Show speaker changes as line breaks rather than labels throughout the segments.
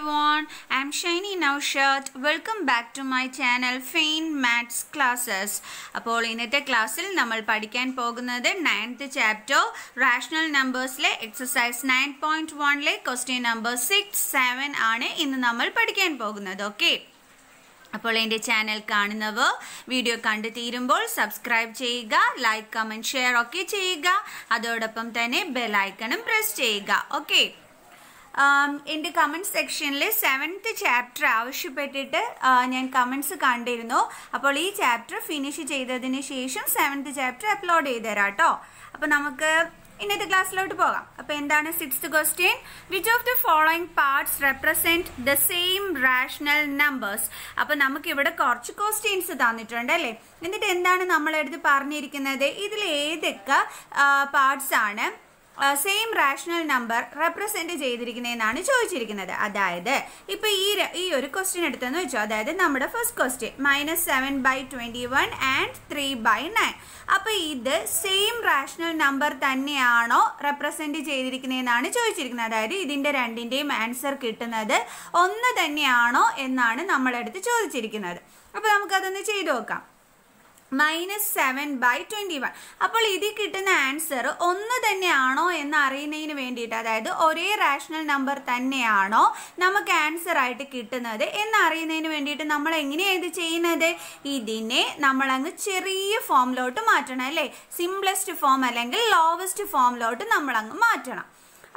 everyone, I'm Shiny Nowshirt. Welcome back to my channel Fein Maths Classes. അപ്പോൾ ഇന്നത്തെ ക്ലാസ്സിൽ നമ്മൾ പഠിക്കാൻ പോകുന്നത് നയൻത്ത് ചാപ്റ്റർ റാഷണൽ നമ്പേഴ്സിലെ എക്സസൈസ് നയൻ പോയിൻറ്റ് വണിലെ ക്വസ്റ്റ്യൻ നമ്പർ സിക്സ് സെവൻ ആണ് ഇന്ന് നമ്മൾ പഠിക്കാൻ പോകുന്നത് ഓക്കെ അപ്പോൾ എൻ്റെ ചാനൽ കാണുന്നവർ വീഡിയോ കണ്ടു തീരുമ്പോൾ സബ്സ്ക്രൈബ് ചെയ്യുക ലൈക്ക് കമൻറ്റ് ഷെയർ ഒക്കെ ചെയ്യുക അതോടൊപ്പം തന്നെ ബെലൈക്കണും പ്രസ് ചെയ്യുക ഓക്കെ Um, എൻ്റെ കമൻറ്റ് സെക്ഷനിൽ സെവൻത്ത് ചാപ്റ്റർ ആവശ്യപ്പെട്ടിട്ട് uh, ഞാൻ കമൻസ് കണ്ടിരുന്നു അപ്പോൾ ഈ ചാപ്റ്റർ ഫിനിഷ് ചെയ്തതിന് ശേഷം സെവൻത്ത് ചാപ്റ്റർ അപ്ലോഡ് ചെയ്തു തരാം കേട്ടോ അപ്പോൾ നമുക്ക് ഇന്നത്തെ ക്ലാസ്സിലോട്ട് പോകാം അപ്പോൾ എന്താണ് sixth question which of the following parts represent the same rational numbers അപ്പോൾ നമുക്കിവിടെ കുറച്ച് ക്വസ്റ്റ്യൻസ് തന്നിട്ടുണ്ട് അല്ലേ എന്നിട്ട് എന്താണ് നമ്മളെടുത്ത് പറഞ്ഞിരിക്കുന്നത് ഇതിൽ ഏതൊക്കെ പാർട്സ് uh, ആണ് സെയിം റാഷണൽ നമ്പർ റെപ്രസെന്റ് ചെയ്തിരിക്കുന്നതെന്നാണ് ചോദിച്ചിരിക്കുന്നത് അതായത് ഇപ്പൊ ഈ ഈ ഒരു ക്വസ്റ്റ്യൻ എടുത്തെന്ന് വെച്ചോ അതായത് നമ്മുടെ first question minus seven by twenty one and three by nine അപ്പോൾ ഇത് സെയിം റാഷണൽ നമ്പർ തന്നെയാണോ റെപ്രസെന്റ് ചെയ്തിരിക്കുന്നതെന്നാണ് ചോദിച്ചിരിക്കുന്നത് അതായത് ഇതിന്റെ രണ്ടിന്റെയും ആൻസർ കിട്ടുന്നത് ഒന്ന് തന്നെയാണോ എന്നാണ് നമ്മളെടുത്ത് ചോദിച്ചിരിക്കുന്നത് അപ്പോൾ നമുക്കതൊന്ന് ചെയ്തു നോക്കാം minus seven by twenty one അപ്പോൾ ഇതിൽ കിട്ടുന്ന ആൻസർ ഒന്ന് തന്നെയാണോ എന്ന് അറിയുന്നതിന് വേണ്ടിയിട്ട് അതായത് ഒരേ റാഷണൽ നമ്പർ തന്നെയാണോ നമുക്ക് ആൻസർ ആയിട്ട് കിട്ടുന്നത് എന്ന് അറിയുന്നതിന് വേണ്ടിയിട്ട് നമ്മൾ എങ്ങനെയാണ് ഇത് ചെയ്യുന്നത് ഇതിനെ നമ്മളങ്ങ് ചെറിയ ഫോമിലോട്ട് മാറ്റണം അല്ലേ സിംപ്ലസ്റ്റ് ഫോം അല്ലെങ്കിൽ ലോവസ്റ്റ് ഫോമിലോട്ട് നമ്മളങ്ങ് മാറ്റണം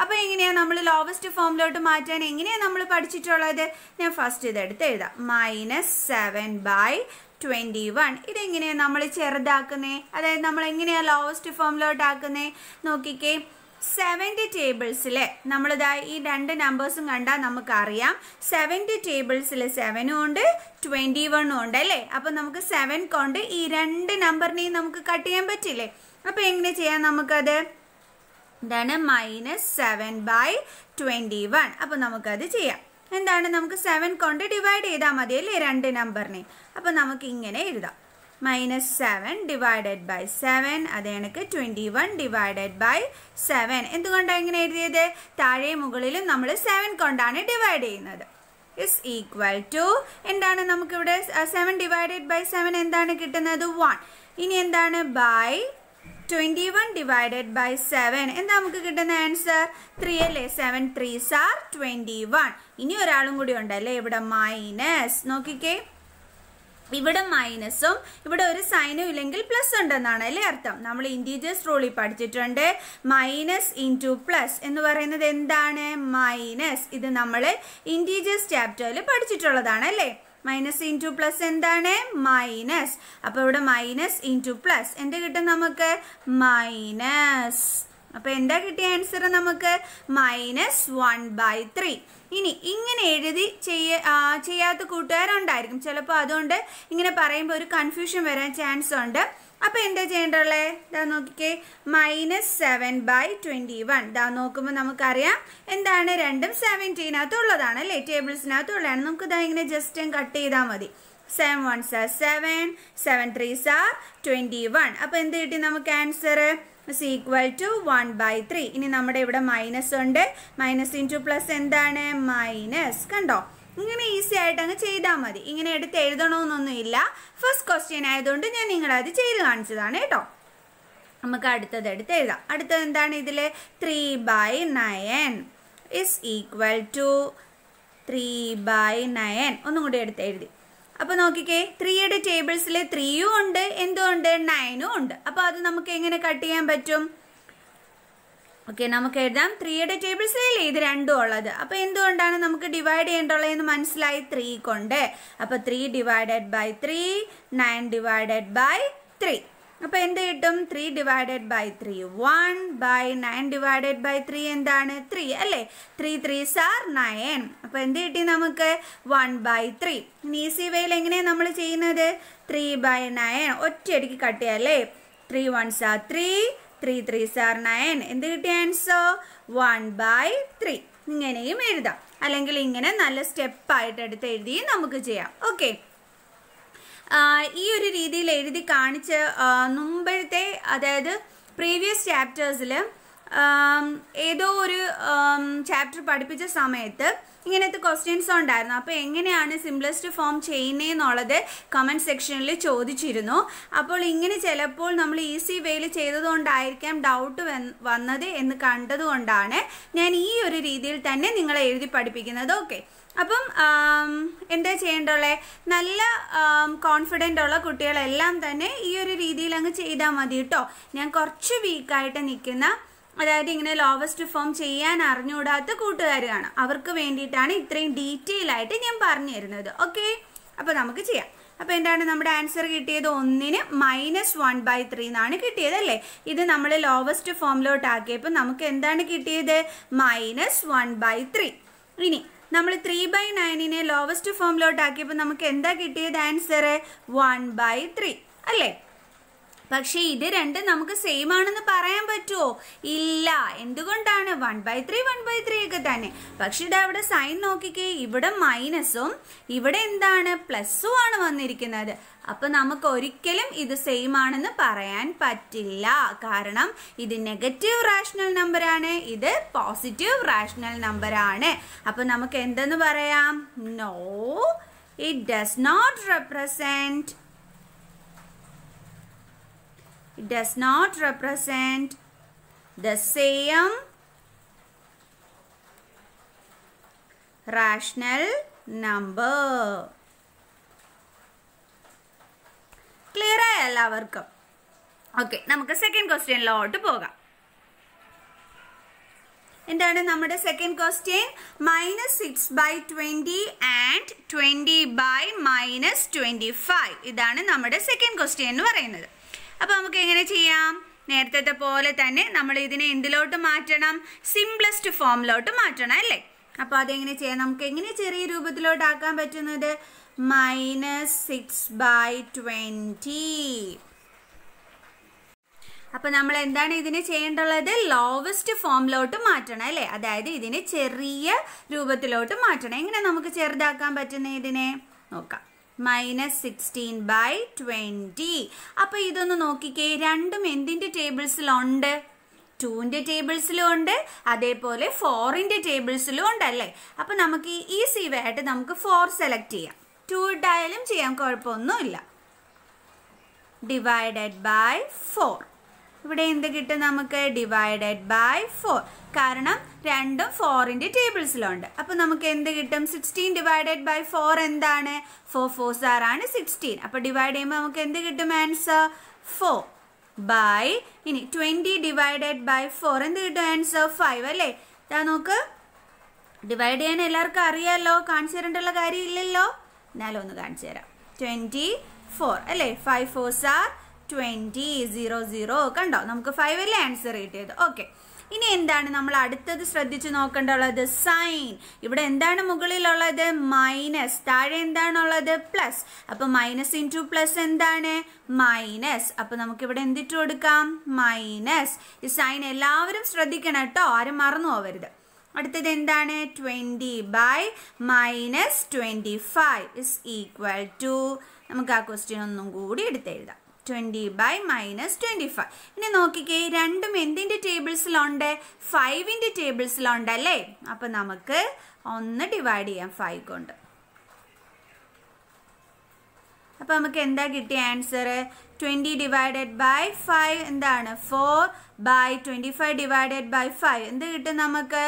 അപ്പോൾ എങ്ങനെയാണ് നമ്മൾ ലോവസ്റ്റ് ഫോമിലോട്ട് മാറ്റാൻ എങ്ങനെയാണ് നമ്മൾ പഠിച്ചിട്ടുള്ളത് ഞാൻ ഫസ്റ്റ് ഇതെടുത്ത് എഴുതാം minus seven by twenty one ഇതെങ്ങനെയാണ് നമ്മൾ ചെറുതാക്കുന്നേ അതായത് നമ്മൾ എങ്ങനെയാണ് ലോവസ്റ്റ് ഫോമിലോട്ട് ആക്കുന്നേ നോക്കിക്കേ സെവൻറ്റി ടേബിൾസിൽ നമ്മളിതാ ഈ രണ്ട് നമ്പേഴ്സും കണ്ടാൽ നമുക്കറിയാം സെവൻറ്റി ടേബിൾസിൽ സെവനും ഉണ്ട് ട്വൻറ്റി വണ്ണും ഉണ്ട് അല്ലേ അപ്പം നമുക്ക് സെവൻ കൊണ്ട് ഈ രണ്ട് നമ്പറിനെയും നമുക്ക് കട്ട് ചെയ്യാൻ പറ്റില്ലേ അപ്പം എങ്ങനെ ചെയ്യാം നമുക്കത് ഇതാണ് minus seven by twenty one അപ്പം നമുക്കത് ചെയ്യാം എന്താണ് നമുക്ക് സെവൻ കൊണ്ട് ഡിവൈഡ് ചെയ്താൽ മതി അല്ലേ രണ്ട് നമ്പറിനെ അപ്പോൾ നമുക്ക് ഇങ്ങനെ എഴുതാം minus seven divided by seven അത് കണക്ക് twenty one divided by seven എന്തുകൊണ്ടാണ് ഇങ്ങനെ എഴുതിയത് താഴെ മുകളിലും നമ്മൾ സെവൻ കൊണ്ടാണ് ഡിവൈഡ് ചെയ്യുന്നത് ഇസ് ഈക്വൽ ടു എന്താണ് നമുക്കിവിടെ സെവൻ ഡിവൈഡഡ് ബൈ സെവൻ എന്താണ് കിട്ടുന്നത് വൺ ഇനി എന്താണ് by twenty one divided by seven എന്താ നമുക്ക് കിട്ടുന്ന ആൻസർ ത്രീ അല്ലേ seven three sir twenty one ഇനി ഒരാളും കൂടി ഉണ്ടല്ലേ ഇവിടെ മൈനസ് നോക്കിക്കേ ഇവിടെ മൈനസും ഇവിടെ ഒരു സൈനും ഇല്ലെങ്കിൽ പ്ലസ് ഉണ്ടെന്നാണ് അല്ലേ അർത്ഥം നമ്മൾ ഇൻറ്റീജേഴ്സ് റൂളിൽ പഠിച്ചിട്ടുണ്ട് മൈനസ് ഇൻറ്റു പ്ലസ് എന്ന് പറയുന്നത് എന്താണ് മൈനസ് ഇത് നമ്മൾ ഇൻറ്റീജേഴ്സ് ചാപ്റ്ററിൽ പഠിച്ചിട്ടുള്ളതാണ് അല്ലേ മൈനസ് ഇൻറ്റു പ്ലസ് എന്താണ് മൈനസ് അപ്പോൾ ഇവിടെ മൈനസ് ഇൻറ്റു പ്ലസ് എന്ത് കിട്ടും നമുക്ക് മൈനസ് അപ്പോൾ എന്താ കിട്ടിയ ആൻസർ നമുക്ക് മൈനസ് വൺ ബൈ ത്രീ ഇനി ഇങ്ങനെ എഴുതി ചെയ്യ ചെയ്യാത്ത കൂട്ടുകാരുണ്ടായിരിക്കും ചിലപ്പോൾ അതുകൊണ്ട് ഇങ്ങനെ പറയുമ്പോൾ ഒരു കൺഫ്യൂഷൻ വരാൻ ചാൻസ് ഉണ്ട് അപ്പോൾ എന്താ ചെയ്യേണ്ടതുള്ളത് ഇതാ നോക്കിക്കേ minus seven by twenty one ഇതാ നോക്കുമ്പോൾ നമുക്കറിയാം എന്താണ് രണ്ടും സെവൻറ്റീനകത്തുള്ളതാണ് ഉള്ളതാണ് അല്ലേ ടേബിൾസിനകത്ത് ഉള്ളതാണ് നമുക്ക് ഇതാ ഇങ്ങനെ ജസ്റ്റ് കട്ട് ചെയ്താൽ മതി seven ones are seven seven three are twenty one അപ്പോൾ എന്ത് കിട്ടി നമുക്ക് answer is equal to one by three ഇനി നമ്മുടെ ഇവിടെ മൈനസ് ഉണ്ട് മൈനസ് ഇൻറ്റു പ്ലസ് എന്താണ് മൈനസ് കണ്ടോ ഇങ്ങനെ ഈസി ആയിട്ട് അങ്ങ് ചെയ്താൽ മതി ഇങ്ങനെ എടുത്ത് ഇല്ല ഫസ്റ്റ് ക്വസ്റ്റ്യൻ ആയതുകൊണ്ട് ഞാൻ നിങ്ങളത് ചെയ്ത് കാണിച്ചതാണ് കേട്ടോ നമുക്ക് അടുത്തത് എടുത്ത് എഴുതാം അടുത്തത് എന്താണ് ഇതിൽ three by nine is equal to three by nine ഒന്നും കൂടി എടുത്ത് എഴുതി അപ്പോൾ നോക്കിക്കേ ത്രീയുടെ ടേബിൾസിൽ ത്രീയും ഉണ്ട് എന്തുകൊണ്ട് നയനും ഉണ്ട് അപ്പോൾ അത് നമുക്ക് എങ്ങനെ കട്ട് ചെയ്യാൻ പറ്റും ഓക്കെ നമുക്ക് എഴുതാം ത്രീയുടെ ടേബിൾസിലല്ലേ ഇത് രണ്ടും ഉള്ളത് അപ്പോൾ എന്തുകൊണ്ടാണ് നമുക്ക് ഡിവൈഡ് എന്ന് മനസ്സിലായി ത്രീ കൊണ്ട് അപ്പോൾ three divided by three nine divided by three അപ്പോൾ എന്ത് കിട്ടും three divided by three one by nine divided by three എന്താണ് ത്രീ അല്ലേ ത്രീ ത്രീ സാർ നയൻ അപ്പോൾ എന്ത് കിട്ടി നമുക്ക് വൺ ബൈ ത്രീ ഇനി ഈസി വേയിൽ എങ്ങനെയാണ് നമ്മൾ ചെയ്യുന്നത് ത്രീ ബൈ നയൻ ഒറ്റയടിക്ക് കട്ട് ചെയ്യാം അല്ലേ three one are three three three are nine എന്ത് കിട്ടിയ ആൻസർ വൺ ബൈ ത്രീ ഇങ്ങനെയും എഴുതാം അല്ലെങ്കിൽ ഇങ്ങനെ നല്ല സ്റ്റെപ്പായിട്ട് എടുത്ത് എഴുതി നമുക്ക് ചെയ്യാം ഓക്കെ ഈ ഒരു രീതിയിൽ എഴുതി കാണിച്ച് മുമ്പഴത്തെ അതായത് പ്രീവിയസ് ചാപ്റ്റേഴ്സിൽ ഏതോ ഒരു ചാപ്റ്റർ പഠിപ്പിച്ച സമയത്ത് ഇങ്ങനത്തെ ക്വസ്റ്റ്യൻസ് ഉണ്ടായിരുന്നു അപ്പോൾ എങ്ങനെയാണ് സിംപ്ലസ്റ്റ് ഫോം എന്നുള്ളത് കമൻറ്റ് സെക്ഷനിൽ ചോദിച്ചിരുന്നു അപ്പോൾ ഇങ്ങനെ ചിലപ്പോൾ നമ്മൾ ഈസി വേയിൽ ചെയ്തതുകൊണ്ടായിരിക്കാം ഡൗട്ട് വന്നത് എന്ന് കണ്ടതുകൊണ്ടാണ് ഞാൻ ഈ ഒരു രീതിയിൽ തന്നെ നിങ്ങളെ എഴുതി പഠിപ്പിക്കുന്നത് ഓക്കെ അപ്പം എന്താ ചെയ്യേണ്ടുള്ളത് നല്ല കോൺഫിഡൻ്റ് ഉള്ള കുട്ടികളെല്ലാം തന്നെ ഈ ഒരു രീതിയിൽ അങ്ങ് ചെയ്താൽ മതി കേട്ടോ ഞാൻ കുറച്ച് വീക്കായിട്ട് നിൽക്കുന്ന അതായത് ഇങ്ങനെ ലോവസ്റ്റ് ഫോം ചെയ്യാൻ അറിഞ്ഞുകൂടാത്ത കൂട്ടുകാരാണ് അവർക്ക് വേണ്ടിയിട്ടാണ് ഇത്രയും ഡീറ്റെയിൽ ആയിട്ട് ഞാൻ പറഞ്ഞു തരുന്നത് ഓക്കെ അപ്പോൾ നമുക്ക് ചെയ്യാം അപ്പോൾ എന്താണ് നമ്മുടെ ആൻസർ കിട്ടിയത് ഒന്നിന് മൈനസ് വൺ ബൈ ത്രീ എന്നാണ് കിട്ടിയത് അല്ലേ ഇത് നമ്മൾ ലോവസ്റ്റ് ഫോമിലോട്ടാക്കിയപ്പോൾ നമുക്ക് എന്താണ് കിട്ടിയത് മൈനസ് വൺ ബൈ ത്രീ ഇനി നമ്മൾ ത്രീ ബൈ നയനിനെ ലോവസ്റ്റ് ഫോമിലോട്ടാക്കിയപ്പോൾ നമുക്ക് എന്താ കിട്ടിയത് ആൻസർ വൺ ബൈ ത്രീ അല്ലേ പക്ഷേ ഇത് രണ്ടും നമുക്ക് സെയിം ആണെന്ന് പറയാൻ പറ്റുമോ ഇല്ല എന്തുകൊണ്ടാണ് one by three one by three ഒക്കെ തന്നെ പക്ഷെ ഇവിടെ അവിടെ സൈൻ നോക്കിക്കേ ഇവിടെ മൈനസും ഇവിടെ എന്താണ് പ്ലസ്സും ആണ് വന്നിരിക്കുന്നത് അപ്പൊ നമുക്ക് ഒരിക്കലും ഇത് സെയിം ആണെന്ന് പറയാൻ പറ്റില്ല കാരണം ഇത് നെഗറ്റീവ് റാഷണൽ നമ്പർ ആണ് ഇത് പോസിറ്റീവ് റാഷണൽ നമ്പർ ആണ് അപ്പൊ നമുക്ക് എന്തെന്ന് പറയാം no it does not represent It does not represent the same rational number. Clear ആയ എല്ലാവർക്കും ഓക്കെ നമുക്ക് സെക്കൻഡ് ക്വസ്റ്റ്യനിലോട്ട് പോകാം എന്താണ് നമ്മുടെ second question minus six by twenty and twenty by minus twenty five ഇതാണ് നമ്മുടെ സെക്കൻഡ് ക്വസ്റ്റ്യൻ എന്ന് പറയുന്നത് അപ്പോൾ നമുക്ക് എങ്ങനെ ചെയ്യാം നേരത്തെ പോലെ തന്നെ നമ്മൾ ഇതിനെ എന്തിലോട്ട് മാറ്റണം സിംപ്ലസ്റ്റ് ഫോമിലോട്ട് മാറ്റണം അല്ലേ അപ്പോൾ അതെങ്ങനെ ചെയ്യാം നമുക്ക് എങ്ങനെ ചെറിയ രൂപത്തിലോട്ടാക്കാൻ പറ്റുന്നത് മൈനസ് സിക്സ് ബൈ ട്വൻറ്റി അപ്പോൾ നമ്മൾ എന്താണ് ഇതിനെ ചെയ്യേണ്ടത് ലോവസ്റ്റ് ഫോമിലോട്ട് മാറ്റണം അല്ലേ അതായത് ഇതിനെ ചെറിയ രൂപത്തിലോട്ട് മാറ്റണം എങ്ങനെ നമുക്ക് ചെറുതാക്കാൻ പറ്റുന്ന ഇതിനെ നോക്കാം മൈനസ് സിക്സ്റ്റീൻ ബൈ ട്വൻറ്റി അപ്പം ഇതൊന്ന് നോക്കിക്കേ രണ്ടും എന്തിൻ്റെ ടേബിൾസിലുണ്ട് ടൂവിൻ്റെ ടേബിൾസിലും ഉണ്ട് അതേപോലെ ഫോറിൻ്റെ ടേബിൾസിലും ഉണ്ട് അല്ലേ അപ്പം നമുക്ക് ഈസി വേ ആയിട്ട് നമുക്ക് ഫോർ സെലക്ട് ചെയ്യാം ടു ഇട്ടായാലും ചെയ്യാൻ കുഴപ്പമൊന്നുമില്ല ഡിവൈഡഡ് ബൈ ഫോർ ഇവിടെ എന്ത് കിട്ടും നമുക്ക് ഡിവൈഡഡ് ബൈ ഫോർ കാരണം രണ്ടും ഫോറിൻ്റെ ടേബിൾസിലുണ്ട് അപ്പോൾ നമുക്ക് എന്ത് കിട്ടും സിക്സ്റ്റീൻ ഡിവൈഡഡ് ബൈ ഫോർ എന്താണ് ഫോർ ഫോർ ആണ് സിക്സ്റ്റീൻ അപ്പോൾ ഡിവൈഡ് ചെയ്യുമ്പോൾ നമുക്ക് എന്ത് കിട്ടും ആൻസർ ഫോർ ബൈ ഇനി ട്വന്റി ഡിവൈഡഡ് ബൈ ഫോർ എന്ത് കിട്ടും ആൻസർ ഫൈവ് അല്ലേ ഇതാ നോക്ക് ഡിവൈഡ് ചെയ്യാൻ എല്ലാവർക്കും അറിയാമല്ലോ കാണിച്ചു തരേണ്ടുള്ള കാര്യമില്ലല്ലോ എന്നാലും ഒന്ന് കാണിച്ചു തരാം ട്വന്റി ഫോർ അല്ലേ five four are twenty zero zero കണ്ടോ നമുക്ക് ഫൈവല്ലേ ആൻസർ കിട്ടിയത് ഓക്കെ ഇനി എന്താണ് നമ്മൾ അടുത്തത് ശ്രദ്ധിച്ചു നോക്കേണ്ടത് സൈൻ ഇവിടെ എന്താണ് മുകളിലുള്ളത് മൈനസ് താഴെ എന്താണുള്ളത് പ്ലസ് അപ്പൊ മൈനസ് ഇൻറ്റു പ്ലസ് എന്താണ് മൈനസ് നമുക്ക് ഇവിടെ എന്തിട്ട് കൊടുക്കാം മൈനസ് ഈ സൈൻ എല്ലാവരും ശ്രദ്ധിക്കണം കേട്ടോ ആരും മറന്നു പോവരുത് അടുത്തത് എന്താണ് twenty by minus twenty five is equal to നമുക്ക് ആ ക്വസ്റ്റ്യൻ ഒന്നും കൂടി എടുത്തെഴുതാം twenty by minus twenty five ഇനി നോക്കിക്കേ രണ്ടും എന്തിൻ്റെ ടേബിൾസിലുണ്ട് ഫൈവിൻ്റെ ടേബിൾസിലുണ്ട് അല്ലേ അപ്പം നമുക്ക് ഒന്ന് ഡിവൈഡ് ചെയ്യാം ഫൈവ് കൊണ്ട് അപ്പോൾ നമുക്ക് എന്താ കിട്ടിയ answer twenty divided by five എന്താണ് four by twenty five divided by five എന്ത് കിട്ടും നമുക്ക്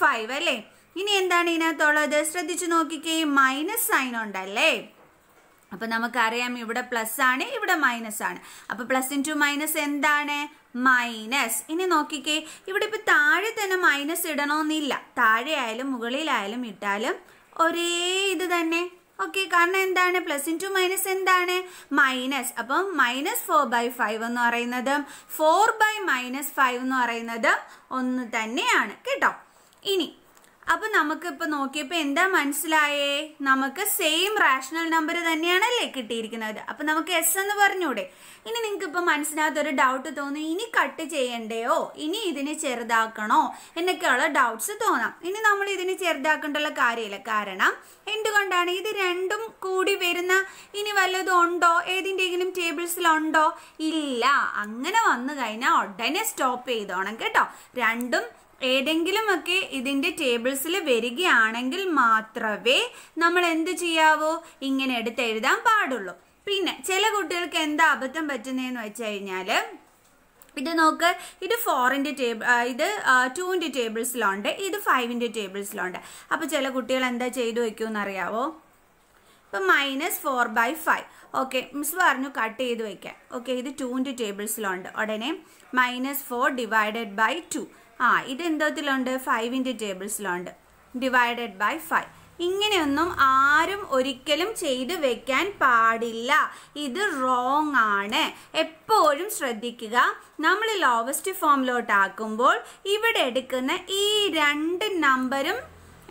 ഫൈവ് അല്ലേ ഇനി എന്താണ് ഇതിനകത്തുള്ളത് ശ്രദ്ധിച്ചു നോക്കിക്കേ മൈനസ് സൈൻ ഉണ്ടല്ലേ അപ്പോൾ നമുക്കറിയാം ഇവിടെ പ്ലസ് ആണ് ഇവിടെ മൈനസ് ആണ് അപ്പോൾ പ്ലസ് ഇൻറ്റു മൈനസ് എന്താണ് മൈനസ് ഇനി നോക്കിക്കേ ഇവിടെ ഇപ്പൊ താഴെ തന്നെ മൈനസ് ഇടണമെന്നില്ല താഴെ ആയാലും മുകളിലായാലും ഇട്ടാലും ഒരേ ഇത് തന്നെ ഓക്കെ കാരണം എന്താണ് പ്ലസ് ഇൻറ്റു മൈനസ് എന്താണ് മൈനസ് അപ്പം മൈനസ് ഫോർ ബൈ ഫൈവ് എന്ന് പറയുന്നത് ഫോർ ബൈ മൈനസ് ഫൈവ് എന്ന് പറയുന്നത് ഒന്ന് തന്നെയാണ് കേട്ടോ ഇനി അപ്പൊ ഇപ്പൊ നോക്കിയപ്പോൾ എന്താ മനസ്സിലായേ നമുക്ക് സെയിം റാഷണൽ നമ്പർ തന്നെയാണല്ലേ കിട്ടിയിരിക്കുന്നത് അപ്പൊ നമുക്ക് എസ് എന്ന് പറഞ്ഞൂടെ ഇനി നിങ്ങൾക്ക് മനസ്സിനകത്ത് ഒരു ഡൗട്ട് തോന്നി ഇനി കട്ട് ചെയ്യണ്ടയോ ഇനി ഇതിനെ ചെറുതാക്കണോ എന്നൊക്കെയുള്ള ഡൗട്ട്സ് തോന്നാം ഇനി നമ്മൾ ഇതിനെ ചെറുതാക്കേണ്ടുള്ള കാര്യമില്ല കാരണം എന്തുകൊണ്ടാണ് ഇത് രണ്ടും കൂടി വരുന്ന ഇനി വല്ലതും ഉണ്ടോ ഏതിൻ്റെങ്കിലും ടേബിൾസിലുണ്ടോ ഇല്ല അങ്ങനെ വന്നു കഴിഞ്ഞാൽ ഉടനെ സ്റ്റോപ്പ് ചെയ്തോണം കേട്ടോ രണ്ടും ഏതെങ്കിലുമൊക്കെ ഇതിൻ്റെ ടേബിൾസിൽ വരികയാണെങ്കിൽ മാത്രമേ നമ്മൾ എന്ത് ചെയ്യാവോ ഇങ്ങനെ എടുത്ത് എഴുതാൻ പാടുള്ളൂ പിന്നെ ചില കുട്ടികൾക്ക് എന്താ അബദ്ധം പറ്റുന്നതെന്ന് വെച്ച് കഴിഞ്ഞാൽ ഇത് നോക്ക് ഇത് ഫോറിൻ്റെ ടേബിൾ ഇത് ടൂവിൻ്റെ ടേബിൾസിലുണ്ട് ഇത് ഫൈവിൻ്റെ ടേബിൾസിലുണ്ട് അപ്പോൾ ചില കുട്ടികൾ എന്താ ചെയ്തു അറിയാവോ ഇപ്പം minus four by five okay miss പറഞ്ഞു കട്ട് ചെയ്ത് വയ്ക്കാം ഓക്കെ ഇത് ടൂവിൻ്റെ ടേബിൾസിലുണ്ട് ഉടനെ minus four divided by two ആ ഇതെന്തോത്തിലുണ്ട് ഫൈവിൻ്റെ ടേബിൾസിലുണ്ട് ഡിവൈഡഡ് ബൈ ഫൈവ് ഇങ്ങനെയൊന്നും ആരും ഒരിക്കലും ചെയ്തു വെക്കാൻ പാടില്ല ഇത് റോങ് ആണ് എപ്പോഴും ശ്രദ്ധിക്കുക നമ്മൾ ലോവസ്റ്റ് ഫോമിലോട്ടാക്കുമ്പോൾ ഇവിടെ എടുക്കുന്ന ഈ രണ്ട് നമ്പരും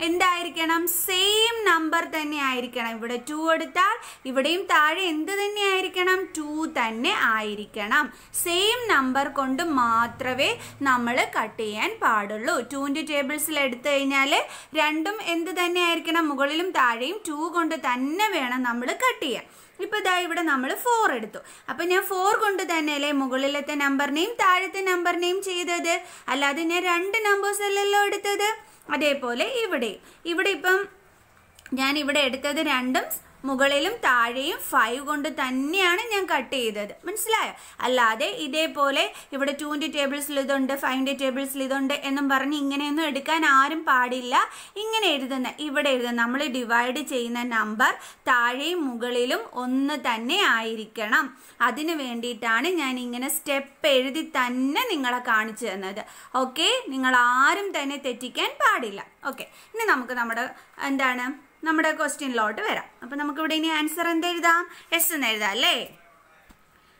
എന്തായിരിക്കണം സെയിം നമ്പർ തന്നെ ആയിരിക്കണം ഇവിടെ ടു എടുത്താൽ ഇവിടെയും താഴെ എന്ത് തന്നെ ആയിരിക്കണം ടു തന്നെ ആയിരിക്കണം സെയിം നമ്പർ കൊണ്ട് മാത്രമേ നമ്മൾ കട്ട് ചെയ്യാൻ പാടുള്ളൂ ടുവിൻ്റെ ടേബിൾസിൽ എടുത്തു കഴിഞ്ഞാൽ രണ്ടും എന്ത് തന്നെ ആയിരിക്കണം മുകളിലും താഴെയും ടു കൊണ്ട് തന്നെ വേണം നമ്മൾ കട്ട് ചെയ്യാൻ ഇപ്പോൾ ഇതാ ഇവിടെ നമ്മൾ ഫോർ എടുത്തു അപ്പം ഞാൻ ഫോർ കൊണ്ട് തന്നെ അല്ലേ മുകളിലത്തെ നമ്പറിനെയും താഴത്തെ നമ്പറിനെയും ചെയ്തത് അല്ലാതെ ഞാൻ രണ്ട് നമ്പേഴ്സ് അല്ലല്ലോ എടുത്തത് അതേപോലെ ഇവിടെ ഇവിടെ ഇപ്പം ഞാൻ ഇവിടെ എടുത്തത് രണ്ടും മുകളിലും താഴെയും ഫൈവ് കൊണ്ട് തന്നെയാണ് ഞാൻ കട്ട് ചെയ്തത് മനസ്സിലായോ അല്ലാതെ ഇതേപോലെ ഇവിടെ ടൂൻ്റെ ടേബിൾസിൽ ഇതുണ്ട് ഫൈവിൻ്റെ ടേബിൾസിൽ ഇതുണ്ട് എന്നും പറഞ്ഞ് ഇങ്ങനെയൊന്നും എടുക്കാൻ ആരും പാടില്ല ഇങ്ങനെ എഴുതുന്ന ഇവിടെ എഴുതുന്ന നമ്മൾ ഡിവൈഡ് ചെയ്യുന്ന നമ്പർ താഴെയും മുകളിലും ഒന്ന് തന്നെ ആയിരിക്കണം അതിനു വേണ്ടിയിട്ടാണ് ഞാൻ ഇങ്ങനെ സ്റ്റെപ്പ് എഴുതി തന്നെ നിങ്ങളെ കാണിച്ചു തന്നത് ഓക്കെ നിങ്ങൾ ആരും തന്നെ തെറ്റിക്കാൻ പാടില്ല ഓക്കെ ഇനി നമുക്ക് നമ്മുടെ എന്താണ് നമ്മുടെ ക്വസ്റ്റ്യനിലോട്ട് വരാം അപ്പം നമുക്കിവിടെ ഇനി ആൻസർ എന്തെഴുതാം എസ് എന്ന് എഴുതാം അല്ലേ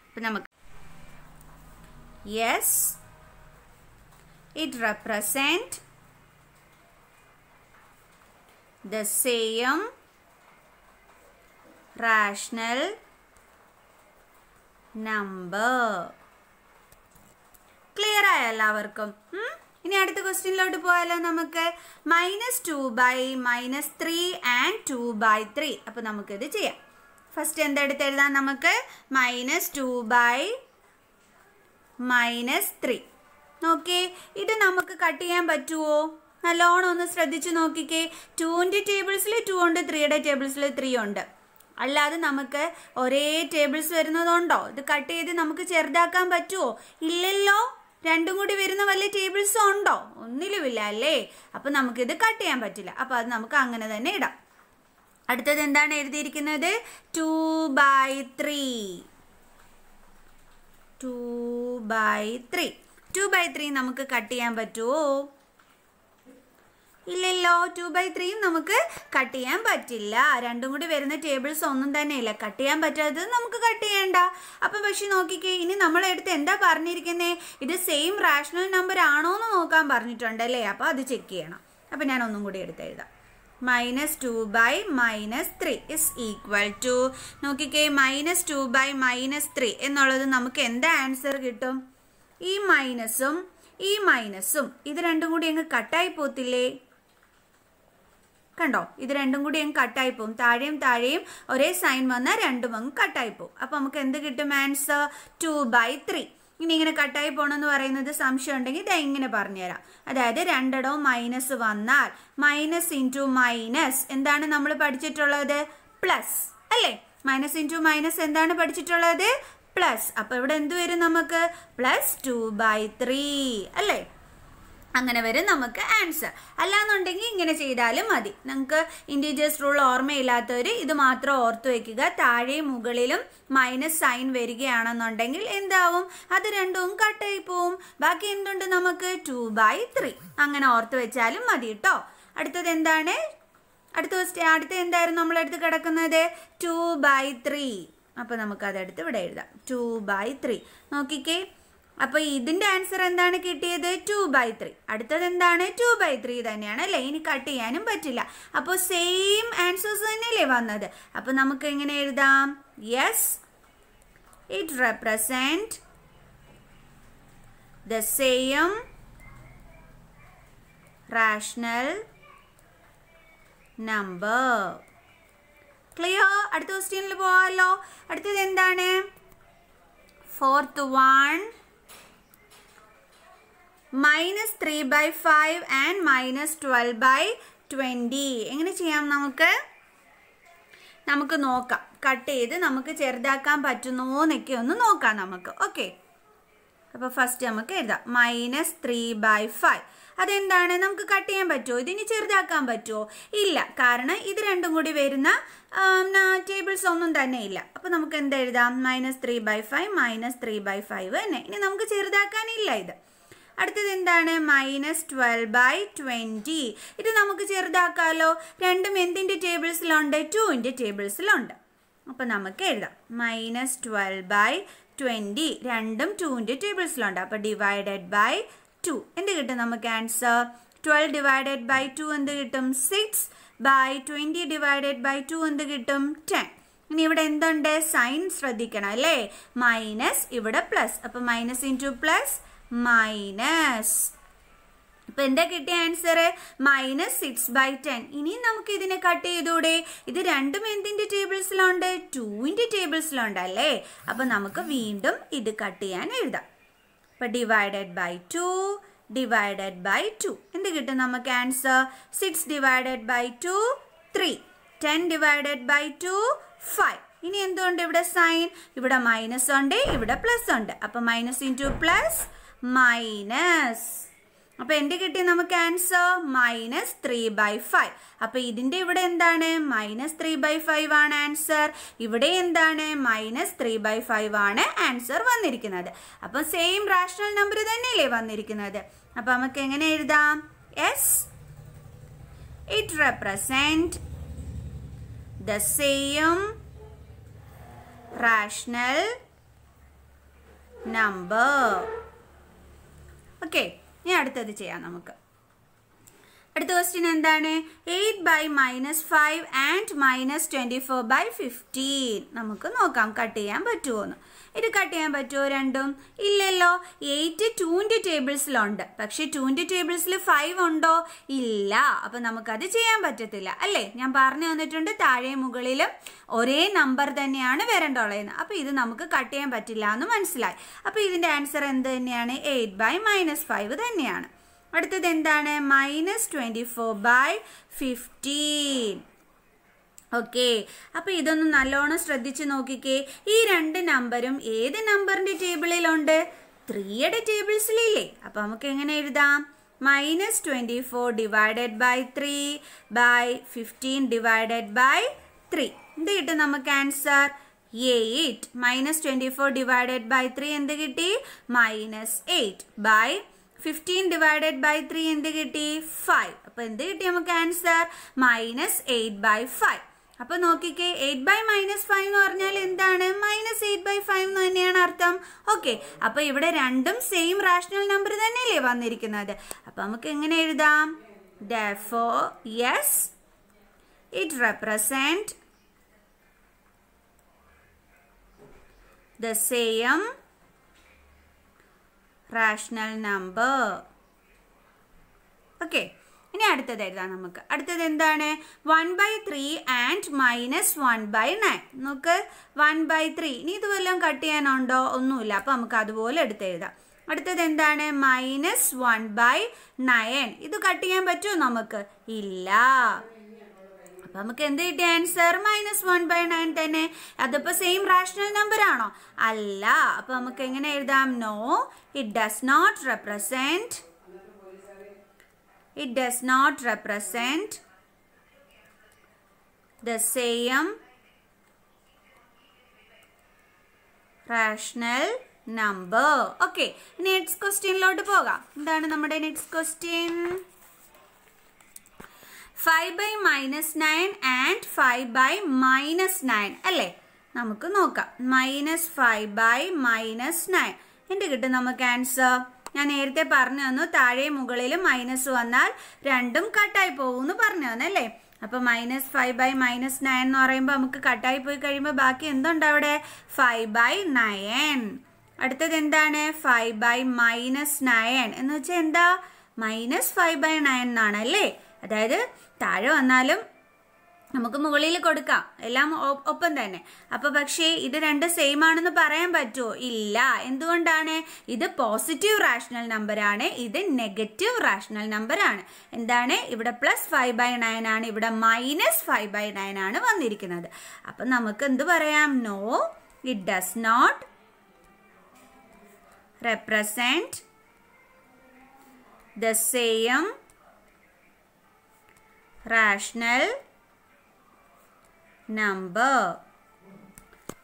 അപ്പം നമുക്ക് yes it represent the same rational number clear ആയ എല്ലാവർക്കും ഇനി അടുത്ത ക്വസ്റ്റ്യനിലോട്ട് പോയാലോ നമുക്ക് minus two by minus three and two by three അപ്പോൾ നമുക്കിത് ചെയ്യാം ഫസ്റ്റ് എന്തെടുത്ത് എഴുതാം നമുക്ക് minus two by minus three നോക്കേ ഇത് നമുക്ക് കട്ട് ചെയ്യാൻ പറ്റുമോ നല്ലോണം ഒന്ന് ശ്രദ്ധിച്ചു നോക്കിക്കേ ടൂൻ്റെ ടേബിൾസിൽ ടു ഉണ്ട് ത്രീയുടെ ടേബിൾസിൽ ത്രീ ഉണ്ട് അല്ലാതെ നമുക്ക് ഒരേ ടേബിൾസ് വരുന്നതുണ്ടോ ഇത് കട്ട് ചെയ്ത് നമുക്ക് ചെറുതാക്കാൻ പറ്റുമോ ഇല്ലല്ലോ രണ്ടും കൂടി വരുന്ന വല്ല ടേബിൾസും ഉണ്ടോ ഒന്നിലുമില്ല അല്ലേ അപ്പം നമുക്കിത് കട്ട് ചെയ്യാൻ പറ്റില്ല അപ്പം അത് നമുക്ക് അങ്ങനെ തന്നെ ഇടാം അടുത്തത് എന്താണ് എഴുതിയിരിക്കുന്നത് two by three two by three two by three നമുക്ക് കട്ട് ചെയ്യാൻ പറ്റുമോ ഇല്ലല്ലോ ടു ബൈ ത്രീയും നമുക്ക് കട്ട് ചെയ്യാൻ പറ്റില്ല രണ്ടും കൂടി വരുന്ന ടേബിൾസ് ഒന്നും തന്നെയില്ല കട്ട് ചെയ്യാൻ പറ്റാത്തത് നമുക്ക് കട്ട് ചെയ്യണ്ട അപ്പം പക്ഷെ നോക്കിക്കേ ഇനി നമ്മളെടുത്ത് എന്താ പറഞ്ഞിരിക്കുന്നത് ഇത് സെയിം റാഷണൽ നമ്പർ ആണോ എന്ന് നോക്കാൻ പറഞ്ഞിട്ടുണ്ട് അല്ലേ അപ്പോൾ അത് ചെക്ക് ചെയ്യണം അപ്പം ഞാൻ ഒന്നും കൂടി എടുത്ത് എഴുതാം minus two by minus three is equal to നോക്കിക്കേ minus two by minus three എന്നുള്ളത് നമുക്ക് എന്താ ആൻസർ കിട്ടും ഈ മൈനസും ഈ മൈനസും ഇത് രണ്ടും കൂടി അങ്ങ് കട്ടായി പോത്തില്ലേ കണ്ടോ ഇത് രണ്ടും കൂടി അങ്ങ് കട്ടായി പോകും താഴെയും താഴെയും ഒരേ സൈൻ വന്നാൽ രണ്ടും അങ്ങ് കട്ടായി പോകും അപ്പോൾ നമുക്ക് എന്ത് കിട്ടും ആൻസർ ടു ബൈ ത്രീ ഇനി ഇങ്ങനെ കട്ടായി പോകണമെന്ന് പറയുന്നത് സംശയം ഉണ്ടെങ്കിൽ ഇതാ ഇങ്ങനെ പറഞ്ഞുതരാം അതായത് രണ്ടടോ മൈനസ് വന്നാൽ മൈനസ് ഇൻറ്റു മൈനസ് എന്താണ് നമ്മൾ പഠിച്ചിട്ടുള്ളത് പ്ലസ് അല്ലേ മൈനസ് ഇൻറ്റു മൈനസ് എന്താണ് പഠിച്ചിട്ടുള്ളത് പ്ലസ് അപ്പോൾ ഇവിടെ എന്ത് വരും നമുക്ക് പ്ലസ് ടു ബൈ ത്രീ അല്ലേ അങ്ങനെ വരും നമുക്ക് ആൻസർ അല്ലാന്നുണ്ടെങ്കിൽ ഇങ്ങനെ ചെയ്താലും മതി നിങ്ങൾക്ക് ഇൻറ്റീജേഴ്സ് റൂൾ ഓർമ്മയില്ലാത്തവർ ഇത് മാത്രം ഓർത്ത് വയ്ക്കുക താഴെയും മുകളിലും മൈനസ് സൈൻ വരികയാണെന്നുണ്ടെങ്കിൽ എന്താവും അത് രണ്ടും കട്ടായി പോവും ബാക്കി എന്തുണ്ട് നമുക്ക് ടു ബൈ ത്രീ അങ്ങനെ ഓർത്ത് വെച്ചാലും മതി കേട്ടോ അടുത്തത് എന്താണ് അടുത്ത ദിവസത്തെ അടുത്ത എന്തായിരുന്നു നമ്മളെടുത്ത് കിടക്കുന്നത് ടു ബൈ ത്രീ അപ്പോൾ നമുക്കതെടുത്ത് ഇവിടെ എഴുതാം ടു ബൈ ത്രീ നോക്കിക്കേ അപ്പോൾ ഇതിൻ്റെ ആൻസർ എന്താണ് കിട്ടിയത് ടു ബൈ ത്രീ അടുത്തത് എന്താണ് ടു ബൈ ത്രീ തന്നെയാണ് അല്ലേ ഇനി കട്ട് ചെയ്യാനും പറ്റില്ല അപ്പോൾ സെയിം ആൻസേഴ്സ് തന്നെയല്ലേ വന്നത് അപ്പോൾ നമുക്ക് എങ്ങനെ എഴുതാം yes it represent the same rational number clear അടുത്ത ക്വസ്റ്റ്യനിൽ പോകാമല്ലോ അടുത്തത് എന്താണ് fourth one minus three by five and minus twelve by twenty എങ്ങനെ ചെയ്യാം നമുക്ക് നമുക്ക് നോക്കാം കട്ട് ചെയ്ത് നമുക്ക് ചെറുതാക്കാൻ പറ്റുന്നോന്നൊക്കെ ഒന്ന് നോക്കാം നമുക്ക് ഓക്കെ അപ്പോൾ ഫസ്റ്റ് നമുക്ക് എഴുതാം മൈനസ് ത്രീ ബൈ ഫൈവ് അതെന്താണ് നമുക്ക് കട്ട് ചെയ്യാൻ പറ്റുമോ ഇതിന് ചെറുതാക്കാൻ പറ്റുമോ ഇല്ല കാരണം ഇത് രണ്ടും കൂടി വരുന്ന ടേബിൾസ് ഒന്നും തന്നെ ഇല്ല അപ്പോൾ നമുക്ക് എന്ത് എഴുതാം minus three by five minus three by five തന്നെ ഇനി നമുക്ക് ചെറുതാക്കാനില്ല ഇത് അടുത്തത് എന്താണ് മൈനസ് ട്വൽവ് ബൈ ട്വൻറ്റി ഇത് നമുക്ക് ചെറുതാക്കാമല്ലോ രണ്ടും എന്തിൻ്റെ ടേബിൾസിലുണ്ട് ടുവിൻ്റെ ടേബിൾസിലുണ്ട് അപ്പോൾ നമുക്ക് എഴുതാം മൈനസ് ട്വൽവ് ബൈ ട്വൻറ്റി രണ്ടും ടുവിൻ്റെ ടേബിൾസിലുണ്ട് അപ്പോൾ ഡിവൈഡഡ് ബൈ ടു എന്ത് കിട്ടും നമുക്ക് answer twelve divided by two എന്ത് കിട്ടും six by twenty divided by two എന്ത് കിട്ടും ടെൻ ഇനി ഇവിടെ എന്തുണ്ട് സൈൻ ശ്രദ്ധിക്കണം അല്ലേ മൈനസ് ഇവിടെ പ്ലസ് അപ്പോൾ മൈനസ് ഇൻറ്റു പ്ലസ് മൈനസ് ഇപ്പം എന്താ കിട്ടിയ answer minus six by ten ഇനി നമുക്ക് ഇതിനെ കട്ട് ചെയ്തൂടെ ഇത് രണ്ടും എന്തിന്റെ ടേബിൾസിലുണ്ട് ടൂവിന്റെ ടേബിൾസിലുണ്ട് അല്ലേ അപ്പൊ നമുക്ക് വീണ്ടും ഇത് കട്ട് ചെയ്യാൻ എഴുതാം അപ്പം divided by two divided by two എന്ത് കിട്ടും നമുക്ക് answer six divided by two three ten divided by two five ഇനി എന്തുകൊണ്ട് ഇവിടെ സൈൻ ഇവിടെ മൈനസ് ഉണ്ട് ഇവിടെ പ്ലസ് ഉണ്ട് അപ്പൊ മൈനസ് ഇൻറ്റു പ്ലസ് മൈനസ് അപ്പോൾ എന്റെ കിട്ടി നമുക്ക് answer minus three by five അപ്പോൾ ഇതിന്റെ ഇവിടെ എന്താണ് മൈനസ് ത്രീ ബൈ ഫൈവ് ആണ് ആൻസർ ഇവിടെ എന്താണ് മൈനസ് ത്രീ ബൈ ഫൈവ് ആണ് ആൻസർ വന്നിരിക്കുന്നത് അപ്പോൾ സെയിം റാഷണൽ നമ്പർ തന്നെയല്ലേ വന്നിരിക്കുന്നത് അപ്പോൾ നമുക്ക് എങ്ങനെ എഴുതാം yes it represent the same rational number okay ഇനി അടുത്തത് ചെയ്യാം നമുക്ക് അടുത്ത ക്വസ്റ്റ്യൻ എന്താണ് eight by minus five and minus twenty four by fifteen നമുക്ക് നോക്കാം കട്ട് ചെയ്യാൻ പറ്റുമോ എന്ന് ഇത് കട്ട് ചെയ്യാൻ പറ്റുമോ രണ്ടും ഇല്ലല്ലോ എയ്റ്റ് ടൂൻ്റെ ടേബിൾസിലുണ്ട് പക്ഷേ ടൂൻ്റെ ടേബിൾസിൽ ഫൈവ് ഉണ്ടോ ഇല്ല അപ്പം നമുക്കത് ചെയ്യാൻ പറ്റത്തില്ല അല്ലേ ഞാൻ പറഞ്ഞു തന്നിട്ടുണ്ട് താഴെ മുകളിലും ഒരേ നമ്പർ തന്നെയാണ് വരേണ്ടുള്ളതെന്ന് അപ്പോൾ ഇത് നമുക്ക് കട്ട് ചെയ്യാൻ പറ്റില്ല എന്ന് മനസ്സിലായി അപ്പോൾ ഇതിൻ്റെ ആൻസർ എന്ത് തന്നെയാണ് എയ്റ്റ് ബൈ മൈനസ് ഫൈവ് തന്നെയാണ് അടുത്തത് എന്താണ് minus twenty four by fifteen okay അപ്പൊ ഇതൊന്ന് നല്ലോണം ശ്രദ്ധിച്ച് നോക്കിക്കേ ഈ രണ്ട് നമ്പറും ഏത് നമ്പറിന്റെ ടേബിളിലുണ്ട് ത്രീയുടെ ടേബിൾസിലില്ലേ അപ്പൊ നമുക്ക് എങ്ങനെ എഴുതാം minus twenty four divided by three by fifteen divided by three എന്ത് കിട്ടും നമുക്ക് answer eight minus twenty four divided by three എന്ത് കിട്ടി minus eight by fifteen divided by three എന്ത് കിട്ടി ഫൈവ് അപ്പൊ എന്ത് കിട്ടി നമുക്ക് answer minus eight by five അപ്പൊ നോക്കിക്കേ എയ്റ്റ് ബൈ മൈനസ് ഫൈവ് എന്ന് പറഞ്ഞാൽ എന്താണ് മൈനസ് എയ്റ്റ് ബൈ ഫൈവ് എന്ന് തന്നെയാണ് അർത്ഥം ഓക്കെ അപ്പൊ ഇവിടെ രണ്ടും സെയിം റാഷണൽ നമ്പർ തന്നെയല്ലേ വന്നിരിക്കുന്നത് അപ്പൊ നമുക്ക് എങ്ങനെ എഴുതാം therefore yes it represent the same rational number okay ഇനി അടുത്തത് എഴുതാം നമുക്ക് അടുത്തത് എന്താണ് one by three and minus one by nine നമുക്ക് വൺ ബൈ ത്രീ ഇനി ഇത് വല്ലതും കട്ട് ചെയ്യാനുണ്ടോ ഒന്നുമില്ല അപ്പോൾ നമുക്ക് അതുപോലെ എടുത്ത് എഴുതാം അടുത്തത് എന്താണ് മൈനസ് വൺ ബൈ നയൻ ഇത് കട്ട് ചെയ്യാൻ പറ്റുമോ നമുക്ക് ഇല്ല അപ്പം നമുക്ക് എന്ത് കിട്ടി answer minus one by nine തന്നെ അതിപ്പോൾ സെയിം റാഷണൽ നമ്പർ ആണോ അല്ല അപ്പം നമുക്ക് എങ്ങനെ എഴുതാം no it does not represent it does not represent the same rational number next next lot poga എന്താണ് നമ്മുടെ next question 5 by minus 9 and 5 by minus 9 അല്ലേ നമുക്ക് നോക്കാം minus five by minus nine എന്ത് കിട്ടും നമുക്ക് ആൻസർ ഞാൻ നേരത്തെ പറഞ്ഞു തന്നു താഴെ മുകളിൽ മൈനസ് വന്നാൽ രണ്ടും കട്ടായി പോകും എന്ന് പറഞ്ഞു തന്നല്ലേ അപ്പൊ minus five by minus nine എന്ന് പറയുമ്പോൾ നമുക്ക് കട്ടായി പോയി കഴിയുമ്പോൾ ബാക്കി എന്തുണ്ട് അവിടെ ഫൈവ് ബൈ നയൻ അടുത്തത് എന്താണ് ഫൈവ് ബൈ മൈനസ് നയൻ എന്ന് വെച്ചാൽ എന്താ മൈനസ് ഫൈവ് ബൈ നയൻ എന്നാണ് അല്ലേ അതായത് താഴെ വന്നാലും നമുക്ക് മുകളിൽ കൊടുക്കാം എല്ലാം ഒപ്പം തന്നെ അപ്പോൾ പക്ഷേ ഇത് രണ്ട് സെയിം ആണെന്ന് പറയാൻ പറ്റുമോ ഇല്ല എന്തുകൊണ്ടാണ് ഇത് പോസിറ്റീവ് റാഷണൽ നമ്പർ ആണ് ഇത് നെഗറ്റീവ് റാഷണൽ നമ്പർ ആണ് എന്താണ് ഇവിടെ പ്ലസ് ഫൈവ് ബൈ നയൻ ആണ് ഇവിടെ മൈനസ് ഫൈവ് ബൈ നയൻ ആണ് വന്നിരിക്കുന്നത് അപ്പൊ നമുക്ക് എന്ത് പറയാം no it does not represent the same rational number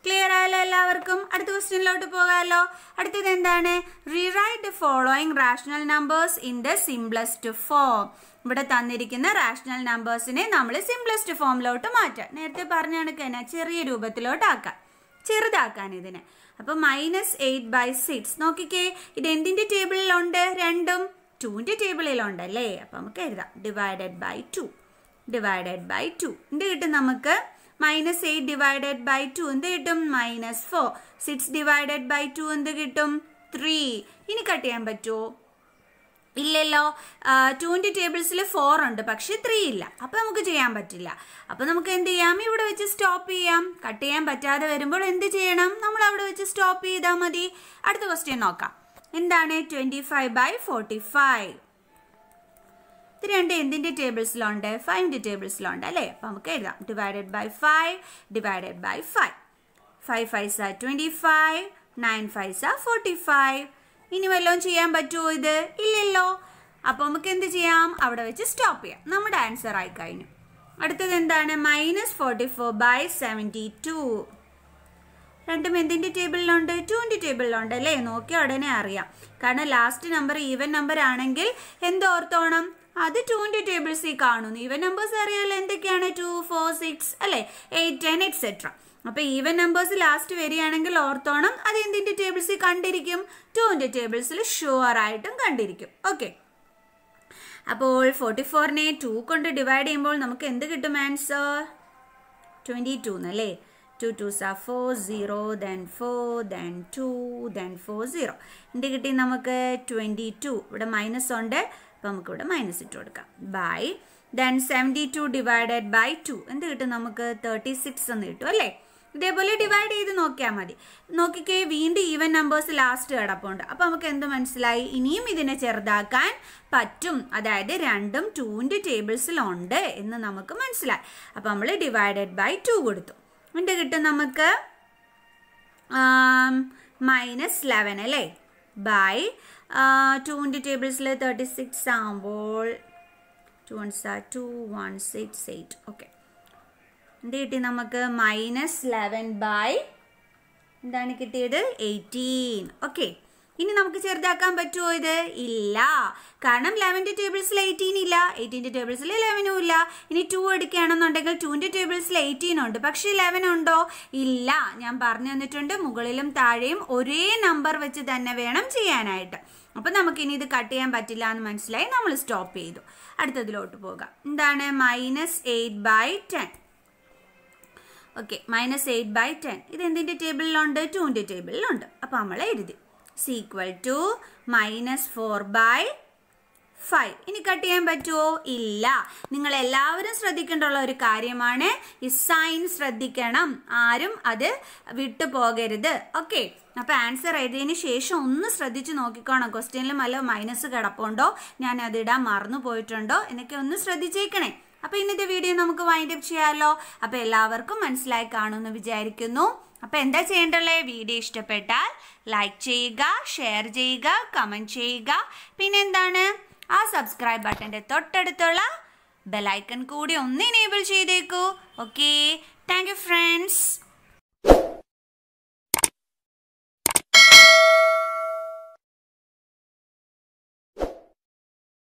clear ആയാലോ എല്ലാവർക്കും അടുത്ത ക്വസ്റ്റ്യനിലോട്ട് പോകാമല്ലോ അടുത്തത് എന്താണ് rewrite following rational numbers in the simplest form ഇവിടെ തന്നിരിക്കുന്ന റാഷണൽ നമ്പേഴ്സിനെ നമ്മൾ സിംപ്ലസ്റ്റ് ഫോമിലോട്ട് മാറ്റാം നേരത്തെ പറഞ്ഞ തന്നെ ചെറിയ രൂപത്തിലോട്ടാക്കാം ചെറുതാക്കാൻ ഇതിനെ അപ്പോൾ മൈനസ് എയ്റ്റ് ബൈ സിക്സ് നോക്കിക്കേ ഇത് എന്തിൻ്റെ ടേബിളിലുണ്ട് രണ്ടും ടേബിളിലുണ്ട് ടേബിളിലുണ്ടല്ലേ അപ്പോൾ നമുക്ക് എഴുതാം divided by two divided by two എന്ത് കിട്ടും നമുക്ക് minus eight divided by two എന്ത് കിട്ടും minus four six divided by two എന്ത് കിട്ടും ത്രീ ഇനി കട്ട് ചെയ്യാൻ പറ്റുമോ ഇല്ലല്ലോ ട്വൻറ്റി ടേബിൾസിൽ ഫോർ ഉണ്ട് പക്ഷേ ത്രീ ഇല്ല അപ്പോൾ നമുക്ക് ചെയ്യാൻ പറ്റില്ല അപ്പോൾ നമുക്ക് എന്ത് ചെയ്യാം ഇവിടെ വെച്ച് സ്റ്റോപ്പ് ചെയ്യാം കട്ട് ചെയ്യാൻ പറ്റാതെ വരുമ്പോൾ എന്ത് ചെയ്യണം നമ്മൾ അവിടെ വെച്ച് സ്റ്റോപ്പ് ചെയ്താൽ മതി അടുത്ത ക്വസ്റ്റ്യൻ നോക്കാം എന്താണ് twenty five by forty five രണ്ട് എന്തിൻ്റെ ടേബിൾസിലുണ്ട് ഫൈവിൻ്റെ ടേബിൾസിലുണ്ട് അല്ലേ അപ്പോൾ നമുക്ക് എഴുതാം divided by five divided by five five fives ആ ട്വൻറ്റി ഫൈവ് നയൻ ഫൈവ്സ് ആ ഫോർട്ടി ഫൈവ് ഇനി വല്ലതും ചെയ്യാൻ പറ്റുമോ ഇത് ഇല്ലല്ലോ അപ്പോൾ നമുക്ക് എന്ത് ചെയ്യാം അവിടെ വെച്ച് സ്റ്റോപ്പ് ചെയ്യാം നമ്മുടെ ആൻസർ ആയി കഴിഞ്ഞു അടുത്തത് എന്താണ് minus forty four by seventy two രണ്ടും എന്തിൻ്റെ ടേബിളിലുണ്ട് ടുവിൻ്റെ ടേബിളിലുണ്ട് അല്ലേ നോക്കിയ ഉടനെ അറിയാം കാരണം ലാസ്റ്റ് നമ്പർ ഈവൻ നമ്പർ ആണെങ്കിൽ എന്തോർത്തോണം അത് ടൂവിൻ്റെ ടേബിൾസിൽ കാണുന്നു ഈവൻ നമ്പേഴ്സ് അറിയാമല്ലോ എന്തൊക്കെയാണ് ടു ഫോർ സിക്സ് അല്ലേ എയ്റ്റ് ടെൻ എക്സെട്ര അപ്പോൾ ഈവൻ നമ്പേഴ്സ് ലാസ്റ്റ് വരികയാണെങ്കിൽ ഓർത്തോണം അത് എന്തിന്റെ ടേബിൾസിൽ കണ്ടിരിക്കും ടൂവിൻ്റെ ടേബിൾസിൽ ഷുവർ ആയിട്ടും കണ്ടിരിക്കും ഓക്കെ അപ്പോൾ ഫോർട്ടി ഫോറിനെ ടു കൊണ്ട് ഡിവൈഡ് ചെയ്യുമ്പോൾ നമുക്ക് എന്ത് കിട്ടും ആൻസർ ട്വന്റി ടു അല്ലേ ടു ടു ആ four zero then four then two then four zero എന്ത് കിട്ടി നമുക്ക് ട്വന്റി ടു ഇവിടെ മൈനസ് ഉണ്ട് അപ്പം നമുക്കിവിടെ മൈനസ് ഇട്ട് കൊടുക്കാം by then seventy two divided by two എന്ത് കിട്ടും നമുക്ക് തേർട്ടി സിക്സ് എന്ന് കിട്ടും അല്ലേ ഇതേപോലെ ഡിവൈഡ് ചെയ്ത് നോക്കിയാൽ മതി നോക്കിക്കേ വീണ്ടും ഈവൻ നമ്പേഴ്സ് ലാസ്റ്റ് കിടപ്പുണ്ട് അപ്പോൾ നമുക്ക് എന്ത് മനസ്സിലായി ഇനിയും ഇതിനെ ചെറുതാക്കാൻ പറ്റും അതായത് രണ്ടും ടൂവിൻ്റെ ടേബിൾസിലുണ്ട് എന്ന് നമുക്ക് മനസ്സിലായി അപ്പോൾ നമ്മൾ ഡിവൈഡഡ് ബൈ ടു കൊടുത്തു എന്ത് കിട്ടും നമുക്ക് മൈനസ് ലെവൻ അല്ലേ ബൈ ടുവിൻ്റെ ടേബിൾസിൽ തേർട്ടി സിക്സ് ആകുമ്പോൾ two one are two one six eight okay എന്ത് കിട്ടി നമുക്ക് മൈനസ് ലെവൻ ബൈ എന്താണ് കിട്ടിയത് എയ്റ്റീൻ ഓക്കെ ഇനി നമുക്ക് ചെറുതാക്കാൻ പറ്റുമോ ഇത് ഇല്ല കാരണം ലെവൻ്റെ ടേബിൾസിൽ എയ്റ്റീൻ ഇല്ല എയ്റ്റീൻ്റെ ടേബിൾസിൽ ലെവനും ഇല്ല ഇനി ടു എടുക്കുകയാണെന്നുണ്ടെങ്കിൽ ടുവിൻ്റെ ടേബിൾസിൽ എയ്റ്റീൻ ഉണ്ട് പക്ഷേ ലെവൻ ഉണ്ടോ ഇല്ല ഞാൻ പറഞ്ഞു തന്നിട്ടുണ്ട് മുകളിലും താഴെയും ഒരേ നമ്പർ വെച്ച് തന്നെ വേണം ചെയ്യാനായിട്ട് അപ്പം നമുക്കിനി ഇത് കട്ട് ചെയ്യാൻ പറ്റില്ല എന്ന് മനസ്സിലായി നമ്മൾ സ്റ്റോപ്പ് ചെയ്തു അടുത്തതിലോട്ട് പോകാം എന്താണ് minus eight by ten okay minus eight by ten ഇത് എന്തിൻ്റെ ടേബിളിലുണ്ട് ടുവിൻ്റെ ടേബിളിലുണ്ട് അപ്പോൾ നമ്മൾ എഴുതി is equal to minus four by five ഇനി കട്ട് ചെയ്യാൻ പറ്റുമോ ഇല്ല നിങ്ങൾ എല്ലാവരും ശ്രദ്ധിക്കേണ്ടുള്ള ഒരു കാര്യമാണ് ഈ സൈൻ ശ്രദ്ധിക്കണം ആരും അത് വിട്ടു പോകരുത് ഓക്കെ അപ്പോൾ ആൻസർ എഴുതിയതിന് ശേഷം ഒന്ന് ശ്രദ്ധിച്ചു നോക്കിക്കോണം ക്വസ്റ്റ്യനിലും അല്ല മൈനസ് കിടപ്പുണ്ടോ ഞാൻ അത് ഇടാൻ മറന്നു പോയിട്ടുണ്ടോ എന്നൊക്കെ ഒന്ന് ശ്രദ്ധിച്ചേക്കണേ അപ്പോൾ ഇന്നത്തെ വീഡിയോ നമുക്ക് വൈൻഡ് അപ്പ് ചെയ്യാമല്ലോ അപ്പോൾ എല്ലാവർക്കും മനസ്സിലായി കാണുമെന്ന് വിചാരിക്കുന്നു അപ്പോൾ എന്താ ചെയ്യേണ്ടല്ലേ വീഡിയോ ഇഷ്ടപ്പെട്ടാൽ ലൈക്ക് ചെയ്യുക ഷെയർ ചെയ്യുക കമൻറ്റ് ചെയ്യുക പിന്നെ എന്താണ് ആ സബ്സ്ക്രൈബ് ബട്ടൻ്റെ തൊട്ടടുത്തുള്ള ബെലൈക്കൺ കൂടി ഒന്ന് എനേബിൾ ചെയ്തേക്കൂ ഓക്കെ താങ്ക് യു ഫ്രണ്ട്സ്